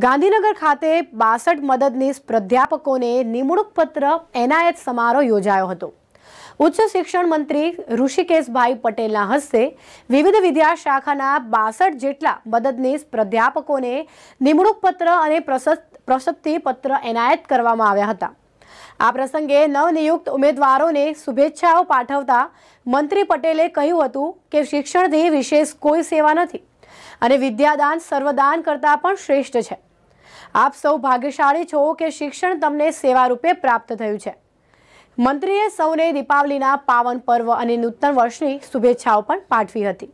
ગાંધીનગર ખાતે બાસઠ મદદનીશ પ્રાધ્યાપકોને નિમણૂક પત્ર એનાયત સમારોહ યોજાયો હતો ઉચ્ચ શિક્ષણ મંત્રી ઋષિકેશભાઈ પટેલના હસ્તે વિવિધ વિદ્યા શાખાના બાસઠ જેટલા મદદનીશ પ્રાધ્યાપકોને નિમણૂક પત્ર અને પ્રશસ્ત પ્રશસ્તિ એનાયત કરવામાં આવ્યા હતા આ પ્રસંગે નવનિયુક્ત ઉમેદવારોને શુભેચ્છાઓ પાઠવતા મંત્રી પટેલે કહ્યું હતું કે શિક્ષણથી વિશેષ કોઈ સેવા નથી અને વિદ્યાદાન સર્વદાન કરતાં પણ શ્રેષ્ઠ છે આપ સૌ ભાગ્યશાળી છો કે શિક્ષણ તમને સેવા રૂપે પ્રાપ્ત થયું છે મંત્રીએ સૌને દીપાવલીના પાવન પર્વ અને નૂતન વર્ષની શુભેચ્છાઓ પણ પાઠવી હતી